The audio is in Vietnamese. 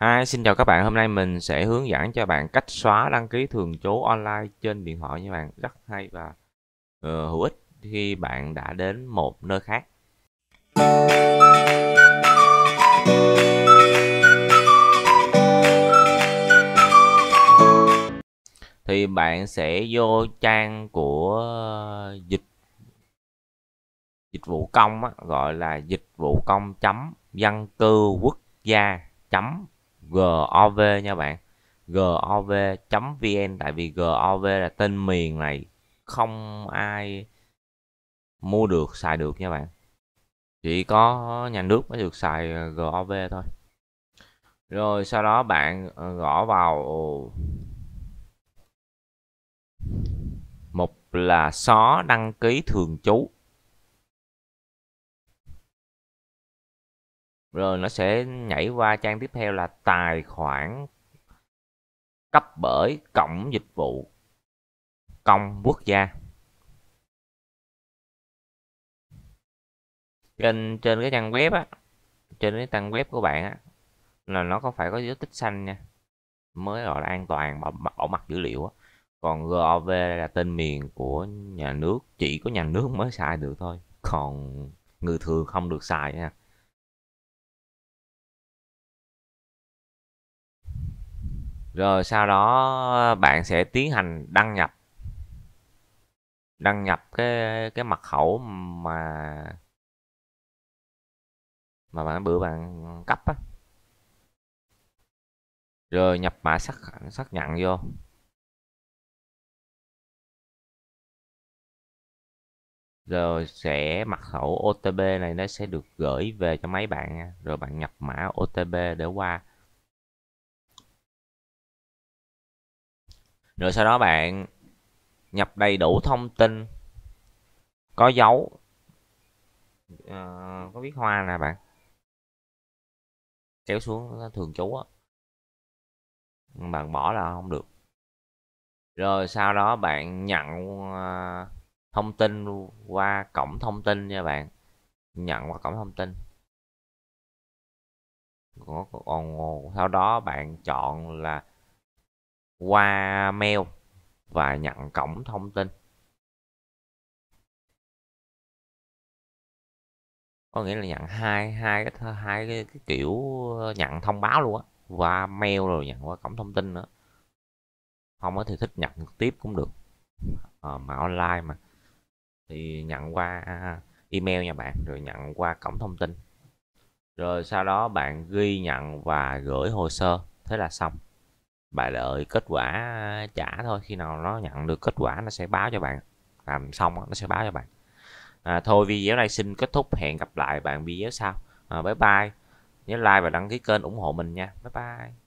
Hi, xin chào các bạn. Hôm nay mình sẽ hướng dẫn cho bạn cách xóa đăng ký thường trú online trên điện thoại như bạn. Rất hay và uh, hữu ích khi bạn đã đến một nơi khác. Thì bạn sẽ vô trang của dịch dịch vụ công á, gọi là dịch vụ công chấm dân cư quốc gia chấm gov nha bạn gov.vn tại vì gov là tên miền này không ai mua được xài được nha bạn chỉ có nhà nước mới được xài à, gov thôi rồi sau đó bạn à, gõ vào mục là xóa đăng ký thường trú rồi nó sẽ nhảy qua trang tiếp theo là tài khoản cấp bởi cổng dịch vụ công quốc gia trên trên cái trang web á trên cái trang web của bạn á là nó có phải có dấu tích xanh nha mới gọi là an toàn bảo, bảo mật dữ liệu á còn gov là tên miền của nhà nước chỉ có nhà nước mới xài được thôi còn người thường không được xài nha rồi sau đó ờ, bạn sẽ tiến hành đăng nhập đăng nhập cái cái mật khẩu mà mà bạn bữa bạn cấp á rồi nhập mã xác xác nhận vô rồi sẽ mật khẩu OTP này nó sẽ được gửi về cho máy bạn rồi bạn nhập mã OTP để qua rồi sau đó bạn nhập đầy đủ thông tin có dấu uh, có viết hoa nè bạn kéo xuống thường trú á bạn bỏ là không được rồi sau đó bạn nhận ờ, thông tin qua cổng thông tin nha bạn nhận qua cổng thông tin còn sau đó bạn chọn là qua mail và nhận cổng thông tin có nghĩa là nhận hai hai cái hai cái, cái kiểu ờ, nhận thông báo luôn á qua mail rồi nhận qua cổng thông tin nữa không có thì thích nhận trực tiếp cũng được à, mà online mà thì nhận qua à, à, email nha bạn rồi nhận qua cổng thông tin rồi sau đó bạn ghi nhận và gửi hồ sơ thế là xong bà đợi kết quả trả thôi khi nào nó nhận được kết quả nó sẽ báo cho bạn làm xong nó sẽ báo cho bạn à, thôi video này xin kết thúc hẹn gặp lại bạn video sau à, bye bye nhớ like và đăng ký kênh ủng hộ mình nha bye bye